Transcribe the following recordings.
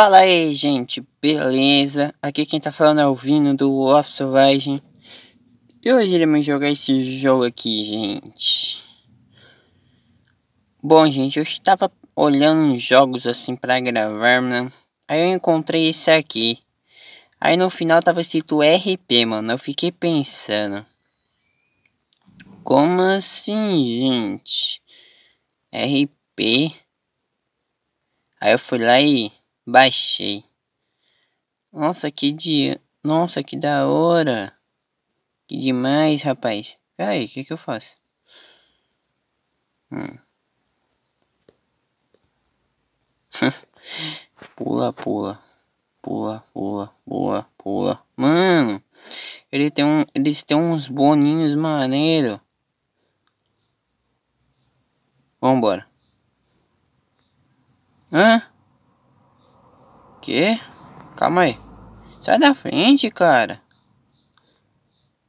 Fala aí, gente, beleza? Aqui quem tá falando é o Vino do Off E hoje iremos jogar esse jogo aqui, gente. Bom, gente, eu estava olhando uns jogos assim pra gravar, né? Aí eu encontrei esse aqui. Aí no final tava escrito RP, mano. Eu fiquei pensando. Como assim, gente? RP? Aí eu fui lá e Baixei. Nossa, que dia. Nossa, que da hora. Que demais, rapaz. Pera aí, o que, que eu faço? Hum. pula, pula. Pula, pula, pula, pula. Mano, ele tem um, eles têm uns boninhos maneiro. Vambora. Hã? Que? Calma aí. Sai da frente, cara.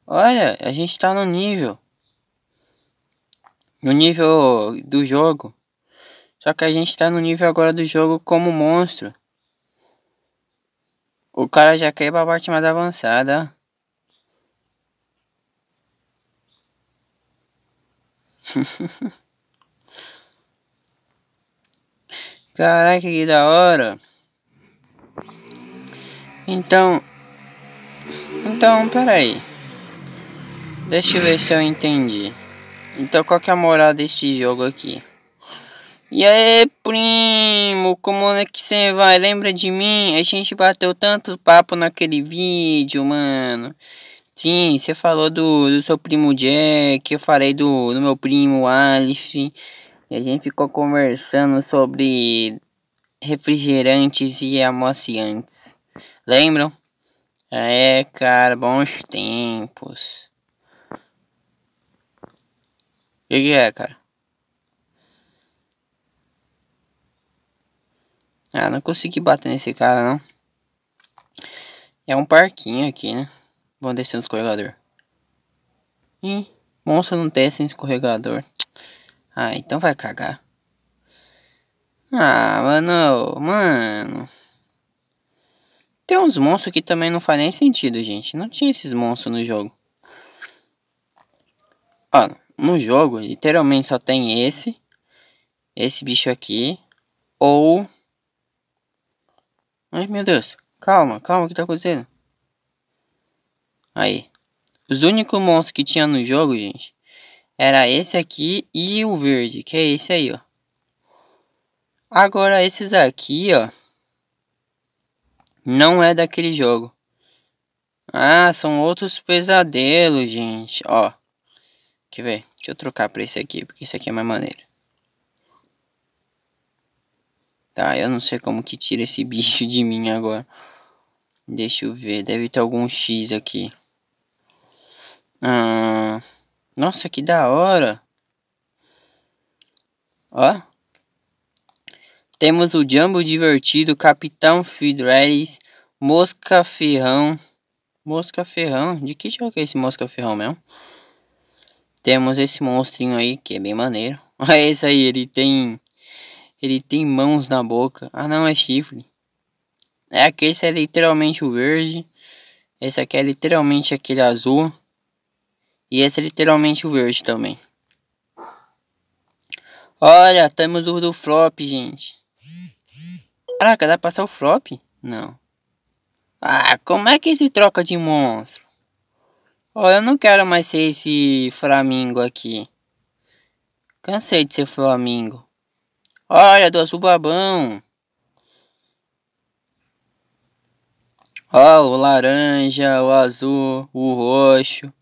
Olha, a gente tá no nível. No nível do jogo. Só que a gente tá no nível agora do jogo como monstro. O cara já quer ir pra parte mais avançada. Caraca, que da hora. Então... Então, peraí. Deixa eu ver se eu entendi. Então, qual que é a moral desse jogo aqui? E aí, primo, como é que você vai? Lembra de mim? A gente bateu tanto papo naquele vídeo, mano. Sim, você falou do, do seu primo Jack, eu falei do, do meu primo Alice. E a gente ficou conversando sobre refrigerantes e amaciantes. Lembram? É, cara, bons tempos. O que, é, cara? Ah, não consegui bater nesse cara, não. É um parquinho aqui, né? Vamos descer no escorregador. Ih, monstro não desce no escorregador. Ah, então vai cagar. Ah, mano, mano. Tem uns monstros que também não faz nem sentido, gente. Não tinha esses monstros no jogo. Ó, no jogo, literalmente só tem esse. Esse bicho aqui. Ou... Ai, meu Deus. Calma, calma, o que tá acontecendo? Aí. Os únicos monstros que tinha no jogo, gente, era esse aqui e o verde, que é esse aí, ó. Agora, esses aqui, ó. Não é daquele jogo. Ah, são outros pesadelos, gente. Ó. Quer ver? Deixa eu trocar pra esse aqui, porque esse aqui é mais maneiro. Tá, eu não sei como que tira esse bicho de mim agora. Deixa eu ver, deve ter algum X aqui. Ah, nossa, que da hora. Ó. Temos o Jumbo Divertido, Capitão Fidrelis, Mosca Ferrão. Mosca Ferrão? De que jogo é esse Mosca Ferrão mesmo? Temos esse monstrinho aí, que é bem maneiro. Olha esse aí, ele tem... Ele tem mãos na boca. Ah, não, é chifre. É aquele esse é literalmente o verde. Esse aqui é literalmente aquele azul. E esse é literalmente o verde também. Olha, temos o do flop, gente. Caraca, dá pra passar o flop? Não. Ah, como é que se troca de monstro? Olha, eu não quero mais ser esse Flamingo aqui. Cansei de ser Flamingo. Olha, do azul babão. Ó, o laranja, o azul, o roxo,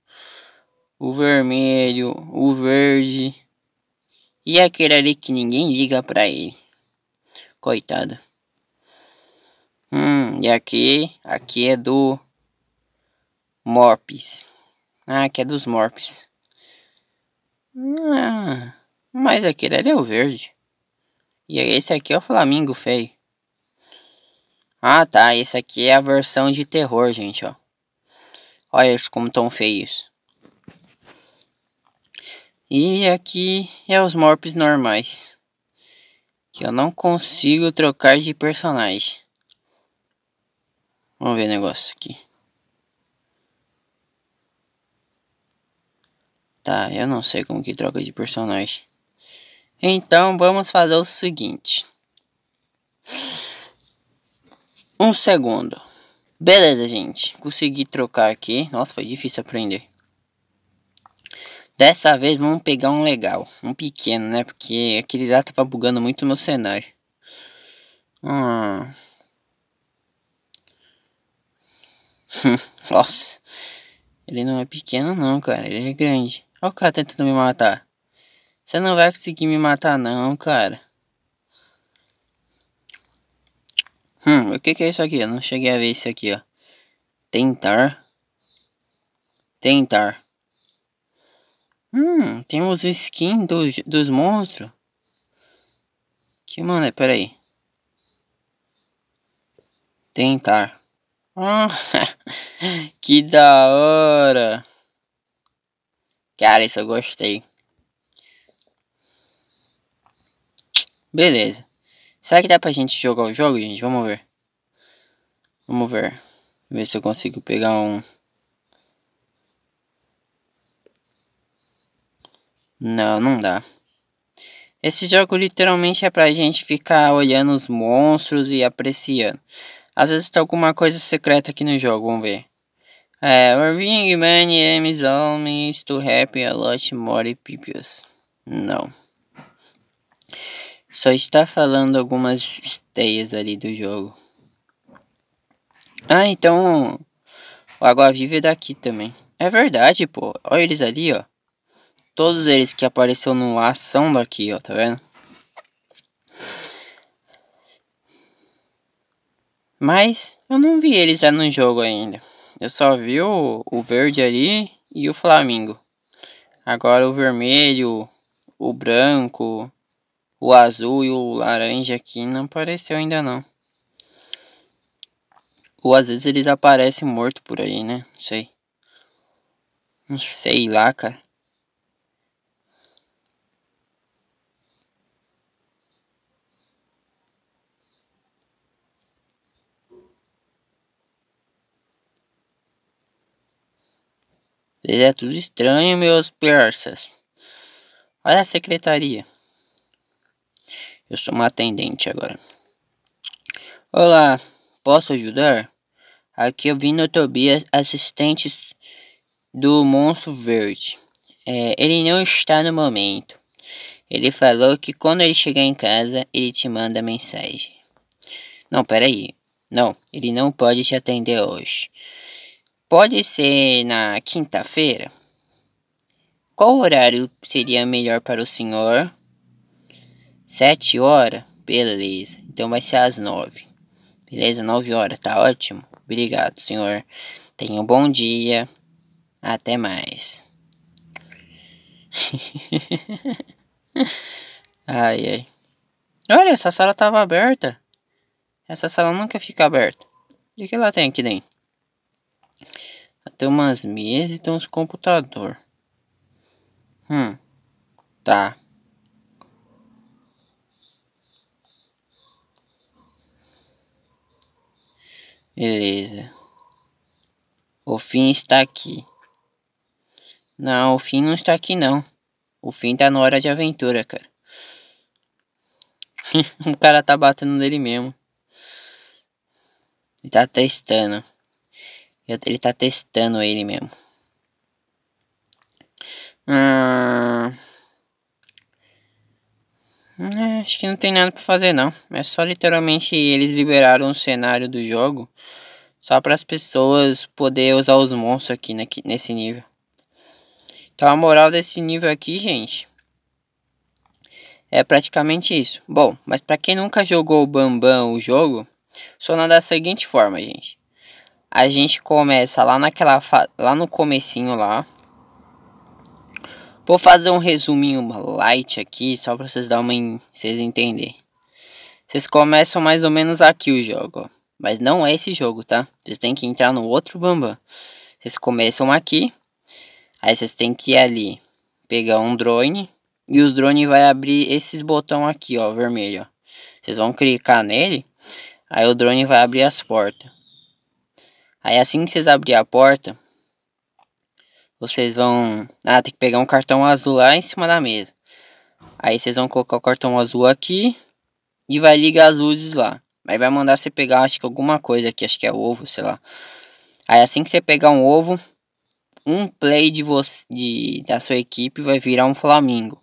o vermelho, o verde. E aquele ali que ninguém liga pra ele. Coitado. Hum, e aqui, aqui é do Morpes. Ah, aqui é dos Morpes. Ah, mas aquele ali é o verde. E esse aqui é o Flamingo feio. Ah, tá, esse aqui é a versão de terror, gente, ó. Olha como tão feios. E aqui é os Morpes normais. Que eu não consigo trocar de personagem. Vamos ver o negócio aqui. Tá, eu não sei como que troca de personagem. Então, vamos fazer o seguinte. Um segundo. Beleza, gente. Consegui trocar aqui. Nossa, foi difícil aprender. Dessa vez, vamos pegar um legal. Um pequeno, né? Porque aquele lá tá bugando muito o meu cenário. Hum... Nossa. Ele não é pequeno não, cara. Ele é grande. Olha o cara tentando me matar. Você não vai conseguir me matar não, cara. Hum, o que que é isso aqui? Eu não cheguei a ver isso aqui, ó. Tentar. Tentar. Hum, temos skin dos, dos monstros. Que mano, é, peraí. Tentar. que da hora. Cara, isso eu gostei. Beleza. Será que dá pra gente jogar o jogo, gente? Vamos ver. Vamos ver. Ver se eu consigo pegar um... Não, não dá. Esse jogo literalmente é pra gente ficar olhando os monstros e apreciando. Às vezes tem alguma coisa secreta aqui no jogo, vamos ver. É, Irving, many M's homens to happy a lot more people. Não. Só está falando algumas esteias ali do jogo. Ah, então o Água Viva é daqui também. É verdade, pô. Olha eles ali, ó. Todos eles que apareceram no A são daqui, ó, tá vendo? Mas eu não vi eles já no jogo ainda. Eu só vi o, o verde ali e o Flamengo. Agora o vermelho, o branco, o azul e o laranja aqui não apareceu ainda não. Ou às vezes eles aparecem morto por aí, né? Não sei. Não sei lá, cara. Vocês é tudo estranho, meus persas. Olha a secretaria. Eu sou uma atendente agora. Olá, posso ajudar? Aqui eu vim no Tobias, assistente do Monstro Verde. É, ele não está no momento. Ele falou que quando ele chegar em casa, ele te manda mensagem. Não, peraí. Não, ele não pode te atender hoje. Pode ser na quinta-feira? Qual horário seria melhor para o senhor? Sete horas? Beleza. Então vai ser às nove. Beleza? Nove horas, tá ótimo. Obrigado, senhor. Tenha um bom dia. Até mais. ai, ai. Olha, essa sala tava aberta. Essa sala nunca fica aberta. E o que ela tem aqui dentro? Tem umas mesas e tem uns computador. Hum. Tá. Beleza. O fim está aqui. Não, o fim não está aqui não. O fim tá na hora de aventura, cara. o cara tá batendo nele mesmo. Ele tá testando. Ele tá testando ele mesmo. Ah. É, acho que não tem nada pra fazer não. É só literalmente eles liberaram o cenário do jogo. Só para as pessoas poder usar os monstros aqui nesse nível. Então a moral desse nível aqui, gente. É praticamente isso. Bom, mas para quem nunca jogou o Bambam o jogo, só da seguinte forma, gente a gente começa lá naquela lá no comecinho lá. Vou fazer um resuminho light aqui, só para vocês dar uma vocês entenderem. Vocês começam mais ou menos aqui o jogo, mas não é esse jogo, tá? Vocês têm que entrar no outro Bambam. Vocês começam aqui, aí vocês têm que ir ali, pegar um drone e os drones vai abrir esses botão aqui, ó, vermelho. Vocês vão clicar nele, aí o drone vai abrir as portas. Aí assim que vocês abrir a porta, vocês vão... Ah, tem que pegar um cartão azul lá em cima da mesa. Aí vocês vão colocar o cartão azul aqui e vai ligar as luzes lá. Aí vai mandar você pegar, acho que alguma coisa aqui, acho que é ovo, sei lá. Aí assim que você pegar um ovo, um play de você, de, da sua equipe vai virar um flamingo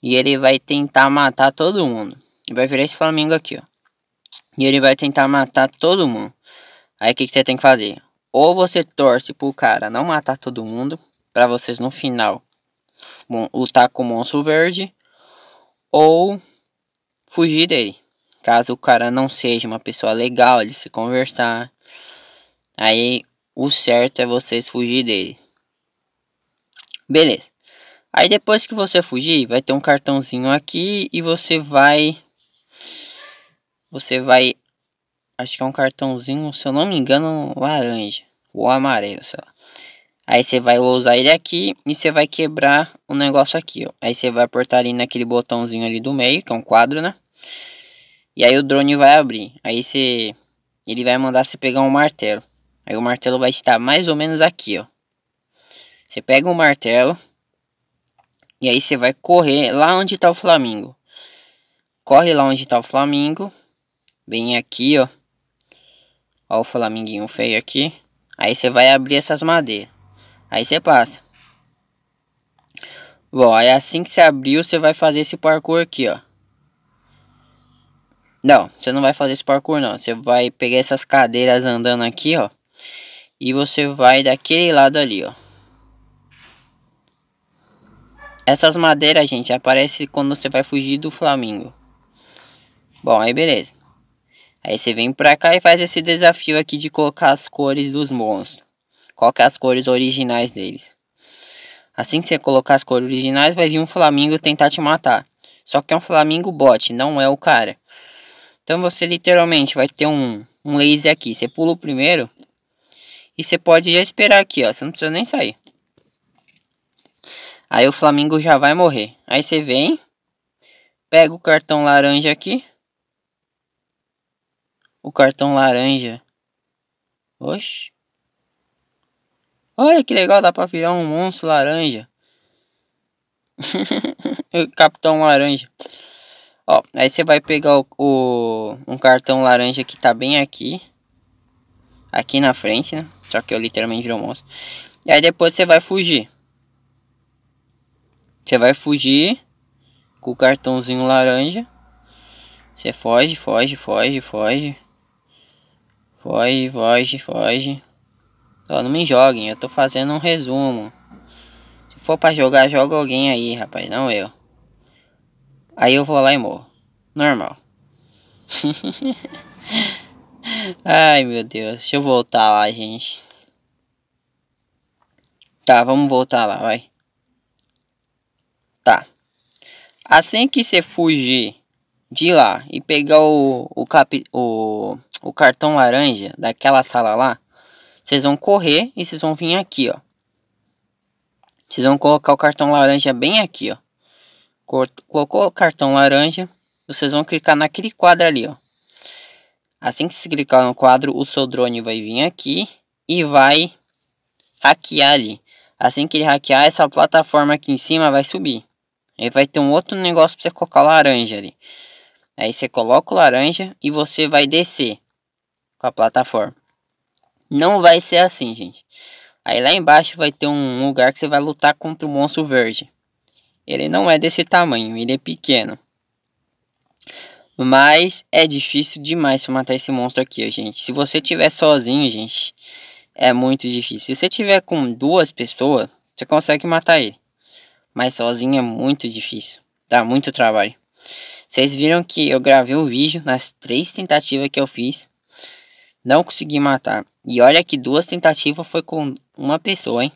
E ele vai tentar matar todo mundo. Vai virar esse flamingo aqui, ó. E ele vai tentar matar todo mundo. Aí o que, que você tem que fazer? Ou você torce pro cara não matar todo mundo, para vocês no final bom, lutar com o monstro verde, ou fugir dele. Caso o cara não seja uma pessoa legal, de se conversar. Aí o certo é vocês fugir dele. Beleza. Aí depois que você fugir, vai ter um cartãozinho aqui e você vai você vai Acho que é um cartãozinho, se eu não me engano, laranja ou amarelo, sei lá. Aí você vai usar ele aqui e você vai quebrar o negócio aqui, ó. Aí você vai apertar ali naquele botãozinho ali do meio, que é um quadro, né? E aí o drone vai abrir. Aí você ele vai mandar você pegar um martelo. Aí o martelo vai estar mais ou menos aqui, ó. Você pega um martelo e aí você vai correr lá onde está o Flamingo. Corre lá onde está o Flamingo. Vem aqui, ó. Ó o flaminguinho feio aqui. Aí você vai abrir essas madeiras. Aí você passa. Bom, aí assim que você abriu, você vai fazer esse parkour aqui, ó. Não, você não vai fazer esse parkour não. Você vai pegar essas cadeiras andando aqui, ó. E você vai daquele lado ali, ó. Essas madeiras, gente, aparece quando você vai fugir do Flamingo. Bom, aí beleza. Aí você vem pra cá e faz esse desafio aqui de colocar as cores dos monstros. Colocar é as cores originais deles. Assim que você colocar as cores originais, vai vir um flamingo tentar te matar. Só que é um flamingo bot, não é o cara. Então você literalmente vai ter um, um laser aqui. Você pula o primeiro. E você pode já esperar aqui, ó. Você não precisa nem sair. Aí o flamingo já vai morrer. Aí você vem. Pega o cartão laranja aqui o cartão laranja. Oxe. Olha que legal, dá pra virar um monstro laranja. Capitão laranja. Ó, aí você vai pegar o, o, um cartão laranja que tá bem aqui. Aqui na frente, né? Só que eu literalmente virou um monstro. E aí depois você vai fugir. Você vai fugir com o cartãozinho laranja. Você foge, foge, foge, foge. Foge, foge, foge. Ó, não me joguem, eu tô fazendo um resumo. Se for pra jogar, joga alguém aí, rapaz, não eu. Aí eu vou lá e morro. Normal. Ai, meu Deus. Deixa eu voltar lá, gente. Tá, vamos voltar lá, vai. Tá. Assim que você fugir de lá e pegar o, o, cap o, o cartão laranja daquela sala lá, vocês vão correr e vocês vão vir aqui, ó. Vocês vão colocar o cartão laranja bem aqui, ó. Colocou o cartão laranja, vocês vão clicar naquele quadro ali, ó. Assim que se clicar no quadro, o seu drone vai vir aqui e vai hackear ali. Assim que ele hackear, essa plataforma aqui em cima vai subir. Aí vai ter um outro negócio para você colocar laranja ali. Aí você coloca o laranja e você vai descer com a plataforma. Não vai ser assim, gente. Aí lá embaixo vai ter um lugar que você vai lutar contra o monstro verde. Ele não é desse tamanho, ele é pequeno. Mas é difícil demais matar esse monstro aqui, gente. Se você tiver sozinho, gente, é muito difícil. Se você tiver com duas pessoas, você consegue matar ele. Mas sozinho é muito difícil. Dá muito trabalho. Vocês viram que eu gravei um vídeo nas três tentativas que eu fiz. Não consegui matar. E olha que duas tentativas foi com uma pessoa, hein?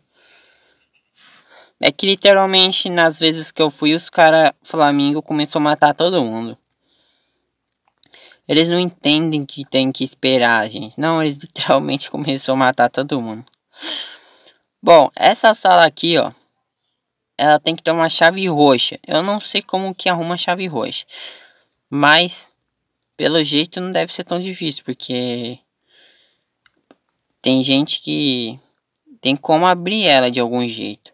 É que literalmente nas vezes que eu fui, os cara Flamengo começou a matar todo mundo. Eles não entendem que tem que esperar, gente. Não, eles literalmente começou a matar todo mundo. Bom, essa sala aqui, ó ela tem que ter uma chave roxa. Eu não sei como que arruma a chave roxa. Mas, pelo jeito, não deve ser tão difícil, porque tem gente que tem como abrir ela de algum jeito.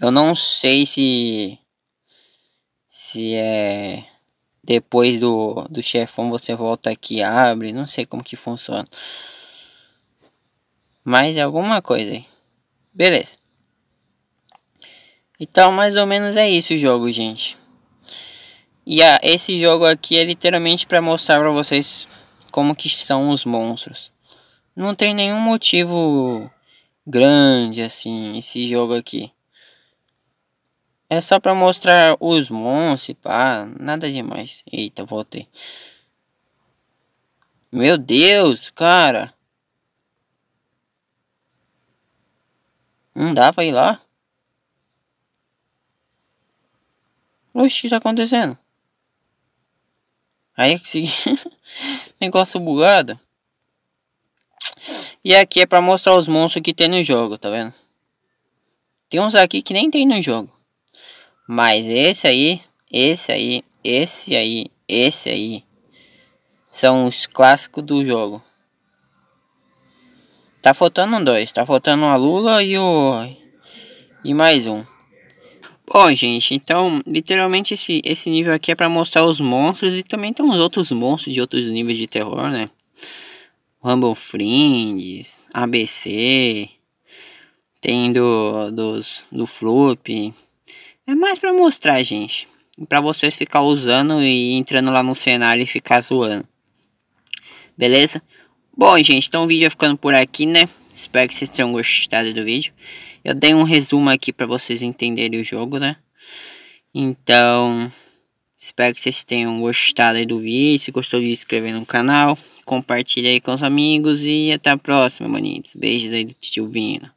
Eu não sei se se é depois do, do chefão você volta aqui abre, não sei como que funciona. Mas é alguma coisa aí. Beleza. Então, mais ou menos é isso o jogo, gente. E ah, esse jogo aqui é literalmente para mostrar para vocês como que são os monstros. Não tem nenhum motivo grande assim esse jogo aqui. É só para mostrar os monstros, pá, nada demais. Eita, voltei. Meu Deus, cara. Não dá pra ir lá? Oxe, o que tá acontecendo? Aí é que negócio bugado. E aqui é pra mostrar os monstros que tem no jogo, tá vendo? Tem uns aqui que nem tem no jogo. Mas esse aí, esse aí, esse aí, esse aí. São os clássicos do jogo. Tá faltando um dois. Tá faltando a Lula e o... E mais um. Bom, gente, então, literalmente esse, esse nível aqui é para mostrar os monstros e também tem uns outros monstros de outros níveis de terror, né? Rumble Friends, ABC, tem do, dos, do Floop. É mais para mostrar, gente. para vocês ficar usando e entrando lá no cenário e ficar zoando. Beleza? Bom, gente, então o vídeo é ficando por aqui, né? Espero que vocês tenham gostado do vídeo. Eu dei um resumo aqui para vocês entenderem o jogo, né? Então, espero que vocês tenham gostado do vídeo. Se gostou, de inscrever no canal. Compartilhe aí com os amigos. E até a próxima, manitos. Beijos aí do tio Vino.